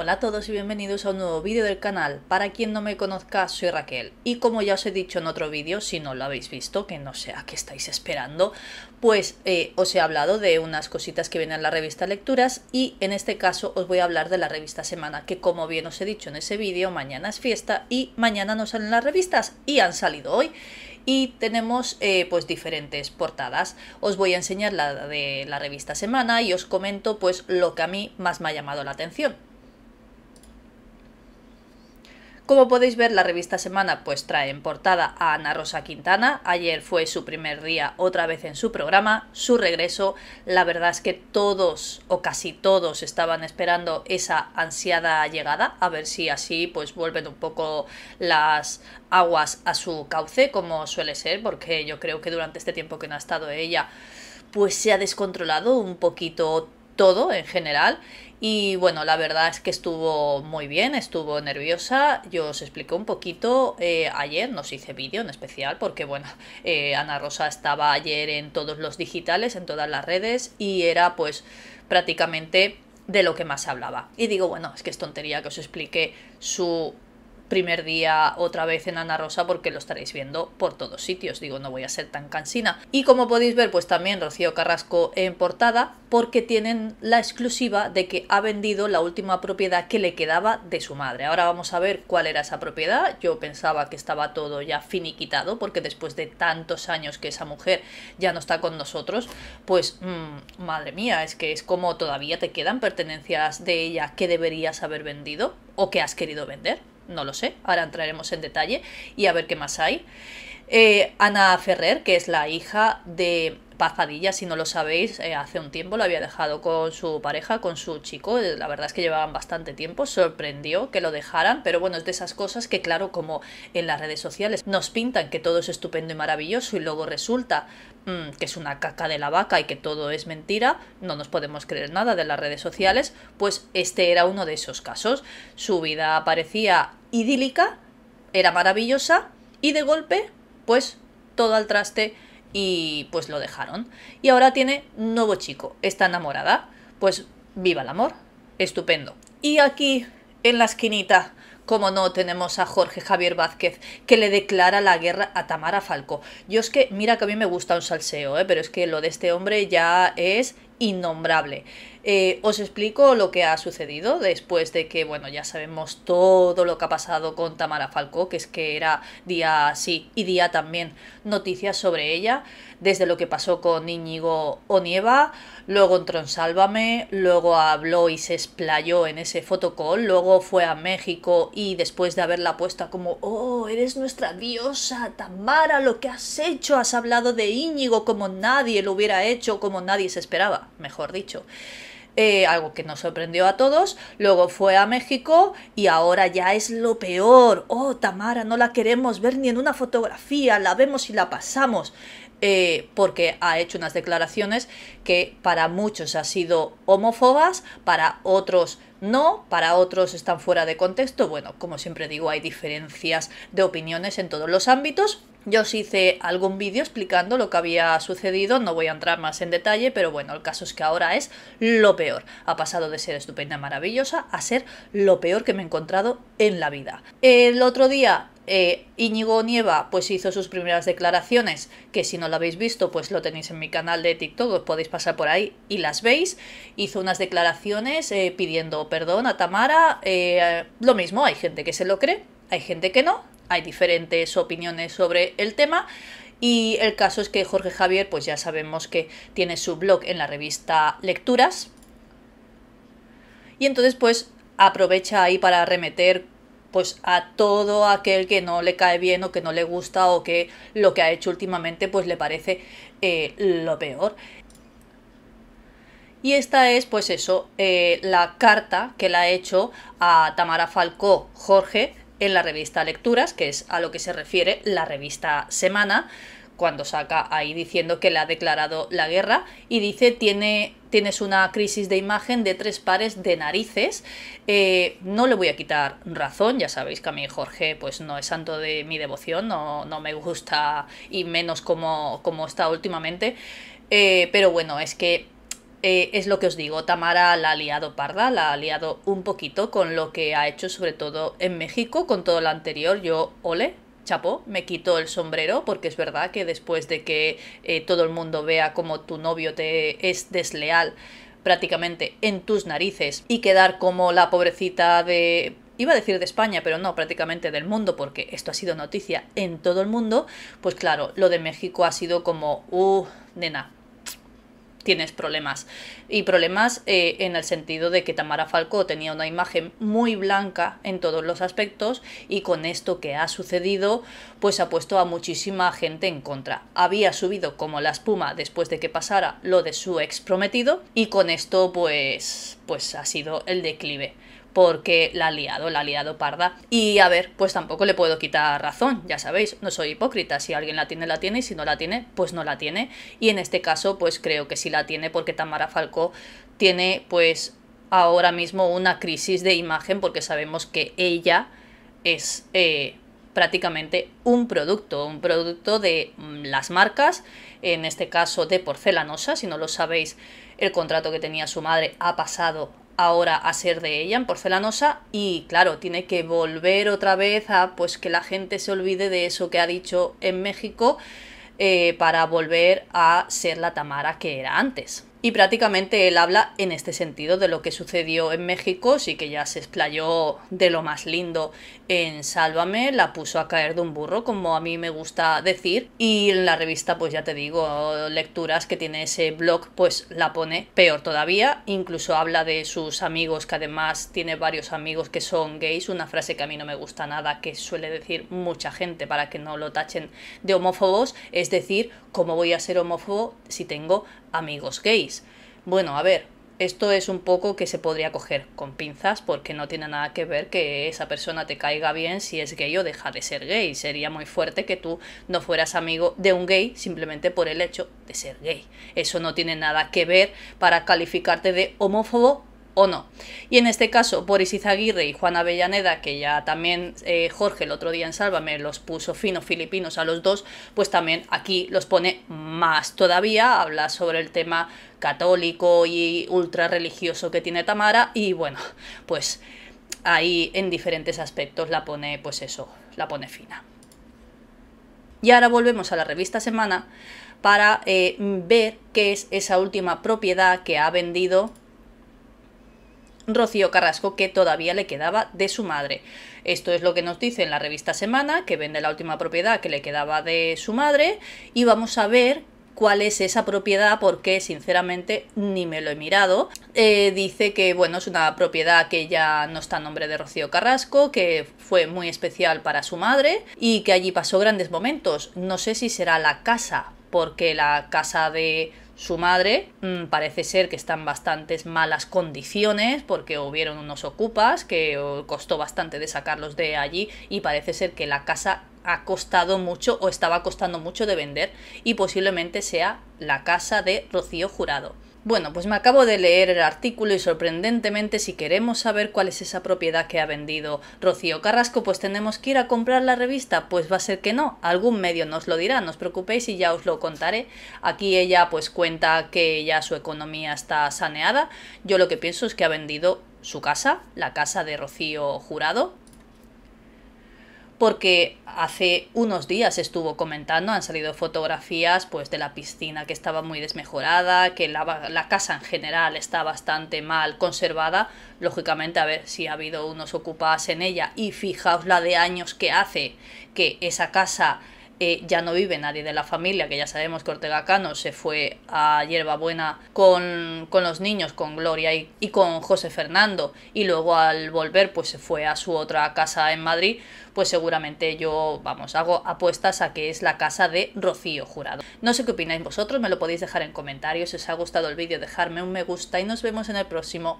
Hola a todos y bienvenidos a un nuevo vídeo del canal. Para quien no me conozca, soy Raquel. Y como ya os he dicho en otro vídeo, si no lo habéis visto, que no sé a qué estáis esperando, pues eh, os he hablado de unas cositas que vienen en la revista Lecturas y en este caso os voy a hablar de la revista Semana, que como bien os he dicho en ese vídeo, mañana es fiesta y mañana no salen las revistas y han salido hoy y tenemos eh, pues diferentes portadas. Os voy a enseñar la de la revista Semana y os comento pues lo que a mí más me ha llamado la atención. Como podéis ver, la revista Semana pues trae en portada a Ana Rosa Quintana. Ayer fue su primer día otra vez en su programa, su regreso. La verdad es que todos o casi todos estaban esperando esa ansiada llegada, a ver si así pues vuelven un poco las aguas a su cauce, como suele ser, porque yo creo que durante este tiempo que no ha estado ella, pues se ha descontrolado un poquito todo en general. Y bueno, la verdad es que estuvo muy bien, estuvo nerviosa. Yo os expliqué un poquito eh, ayer, nos hice vídeo en especial, porque bueno, eh, Ana Rosa estaba ayer en todos los digitales, en todas las redes, y era pues prácticamente de lo que más hablaba. Y digo, bueno, es que es tontería que os explique su primer día otra vez en Ana Rosa porque lo estaréis viendo por todos sitios, digo, no voy a ser tan cansina. Y como podéis ver, pues también Rocío Carrasco en portada porque tienen la exclusiva de que ha vendido la última propiedad que le quedaba de su madre. Ahora vamos a ver cuál era esa propiedad. Yo pensaba que estaba todo ya finiquitado porque después de tantos años que esa mujer ya no está con nosotros, pues mm, madre mía, es que es como todavía te quedan pertenencias de ella que deberías haber vendido o que has querido vender no lo sé, ahora entraremos en detalle y a ver qué más hay. Eh, Ana Ferrer, que es la hija de Pazadilla, si no lo sabéis, eh, hace un tiempo lo había dejado con su pareja, con su chico, eh, la verdad es que llevaban bastante tiempo, sorprendió que lo dejaran, pero bueno, es de esas cosas que claro, como en las redes sociales nos pintan que todo es estupendo y maravilloso y luego resulta mm, que es una caca de la vaca y que todo es mentira, no nos podemos creer nada de las redes sociales, pues este era uno de esos casos. Su vida parecía idílica, era maravillosa y de golpe pues todo al traste y pues lo dejaron. Y ahora tiene nuevo chico, está enamorada, pues viva el amor, estupendo. Y aquí en la esquinita, como no, tenemos a Jorge Javier Vázquez, que le declara la guerra a Tamara Falco. Yo es que, mira que a mí me gusta un salseo, ¿eh? pero es que lo de este hombre ya es innombrable. Eh, os explico lo que ha sucedido después de que, bueno, ya sabemos todo lo que ha pasado con Tamara Falcó, que es que era día sí y día también noticias sobre ella, desde lo que pasó con Íñigo Onieva, luego entró en Sálvame, luego habló y se explayó en ese fotocall, luego fue a México y después de haberla puesta como, oh, eres nuestra diosa, Tamara, lo que has hecho, has hablado de Íñigo como nadie lo hubiera hecho, como nadie se esperaba mejor dicho. Eh, algo que nos sorprendió a todos, luego fue a México y ahora ya es lo peor. Oh, Tamara, no la queremos ver ni en una fotografía, la vemos y la pasamos. Eh, porque ha hecho unas declaraciones que para muchos han sido homófobas, para otros no, para otros están fuera de contexto. Bueno, como siempre digo, hay diferencias de opiniones en todos los ámbitos, yo os hice algún vídeo explicando lo que había sucedido, no voy a entrar más en detalle, pero bueno, el caso es que ahora es lo peor. Ha pasado de ser estupenda, maravillosa, a ser lo peor que me he encontrado en la vida. El otro día eh, Íñigo Nieva pues hizo sus primeras declaraciones, que si no lo habéis visto pues lo tenéis en mi canal de TikTok, os podéis pasar por ahí y las veis. Hizo unas declaraciones eh, pidiendo perdón a Tamara, eh, lo mismo, hay gente que se lo cree, hay gente que no, hay diferentes opiniones sobre el tema. Y el caso es que Jorge Javier, pues ya sabemos que tiene su blog en la revista Lecturas. Y entonces, pues aprovecha ahí para remeter pues a todo aquel que no le cae bien o que no le gusta o que lo que ha hecho últimamente pues le parece eh, lo peor. Y esta es, pues eso, eh, la carta que le ha hecho a Tamara Falcó Jorge en la revista Lecturas, que es a lo que se refiere la revista Semana, cuando saca ahí diciendo que le ha declarado la guerra y dice tiene, tienes una crisis de imagen de tres pares de narices. Eh, no le voy a quitar razón, ya sabéis que a mí Jorge pues no es santo de mi devoción, no, me gusta y menos como, como está últimamente. Eh, pero bueno, es que eh, es lo que os digo, Tamara la ha liado parda, la ha liado un poquito con lo que ha hecho sobre todo en México, con todo lo anterior, yo ole, chapo, me quito el sombrero, porque es verdad que después de que eh, todo el mundo vea como tu novio te es desleal prácticamente en tus narices y quedar como la pobrecita de iba a decir de España, pero no, prácticamente del mundo, porque esto ha sido noticia en todo el mundo, pues claro, lo de México ha sido como, uh, nena, tienes problemas. Y problemas eh, en el sentido de que Tamara Falcó tenía una imagen muy blanca en todos los aspectos y con esto que ha sucedido, pues ha puesto a muchísima gente en contra. Había subido como la espuma después de que pasara lo de su ex prometido y con esto pues, pues ha sido el declive porque la ha liado, la ha liado parda. Y a ver, pues tampoco le puedo quitar razón, ya sabéis, no soy hipócrita, si alguien la tiene, la tiene, y si no la tiene, pues no la tiene. Y en este caso, pues creo que sí la tiene porque Tamara Falcó tiene pues ahora mismo una crisis de imagen porque sabemos que ella es... Eh, prácticamente un producto, un producto de mm, las marcas, en este caso de porcelanosa, si no lo sabéis, el contrato que tenía su madre ha pasado ahora a ser de ella en porcelanosa y claro, tiene que volver otra vez a pues que la gente se olvide de eso que ha dicho en México eh, para volver a ser la Tamara que era antes. Y prácticamente él habla en este sentido de lo que sucedió en México, sí que ya se explayó de lo más lindo en Sálvame, la puso a caer de un burro, como a mí me gusta decir, y en la revista, pues ya te digo, lecturas que tiene ese blog, pues la pone peor todavía, incluso habla de sus amigos, que además tiene varios amigos que son gays, una frase que a mí no me gusta nada, que suele decir mucha gente para que no lo tachen de homófobos, es decir, ¿cómo voy a ser homófobo si tengo amigos gays? Bueno, a ver, esto es un poco que se podría coger con pinzas porque no tiene nada que ver que esa persona te caiga bien si es gay o deja de ser gay. Sería muy fuerte que tú no fueras amigo de un gay simplemente por el hecho de ser gay. Eso no tiene nada que ver para calificarte de homófobo no. Y en este caso, Boris Izaguirre y Juana Avellaneda, que ya también eh, Jorge el otro día en Sálvame los puso finos filipinos a los dos, pues también aquí los pone más todavía, habla sobre el tema católico y ultra religioso que tiene Tamara y bueno, pues ahí en diferentes aspectos la pone, pues eso, la pone fina. Y ahora volvemos a la revista Semana para eh, ver qué es esa última propiedad que ha vendido Rocío Carrasco que todavía le quedaba de su madre. Esto es lo que nos dice en la revista Semana, que vende la última propiedad que le quedaba de su madre y vamos a ver cuál es esa propiedad porque sinceramente ni me lo he mirado. Eh, dice que bueno, es una propiedad que ya no está a nombre de Rocío Carrasco, que fue muy especial para su madre y que allí pasó grandes momentos. No sé si será la casa, porque la casa de su madre mm, parece ser que está en bastantes malas condiciones porque hubieron unos ocupas que costó bastante de sacarlos de allí y parece ser que la casa ha costado mucho o estaba costando mucho de vender y posiblemente sea la casa de Rocío Jurado. Bueno, pues me acabo de leer el artículo y sorprendentemente si queremos saber cuál es esa propiedad que ha vendido Rocío Carrasco, pues tenemos que ir a comprar la revista. Pues va a ser que no, algún medio nos lo dirá, no os preocupéis y ya os lo contaré. Aquí ella pues cuenta que ya su economía está saneada. Yo lo que pienso es que ha vendido su casa, la casa de Rocío Jurado, porque hace unos días estuvo comentando, han salido fotografías pues de la piscina que estaba muy desmejorada, que la, la, casa en general está bastante mal conservada, lógicamente a ver si ha habido unos ocupadas en ella y fijaos la de años que hace que esa casa eh, ya no vive nadie de la familia, que ya sabemos que Ortega Cano se fue a Hierbabuena con, con los niños, con Gloria y, con José Fernando, y luego al volver pues se fue a su otra casa en Madrid, pues seguramente yo, vamos, hago apuestas a que es la casa de Rocío Jurado. No sé qué opináis vosotros, me lo podéis dejar en comentarios, si os ha gustado el vídeo dejadme un me gusta y nos vemos en el próximo.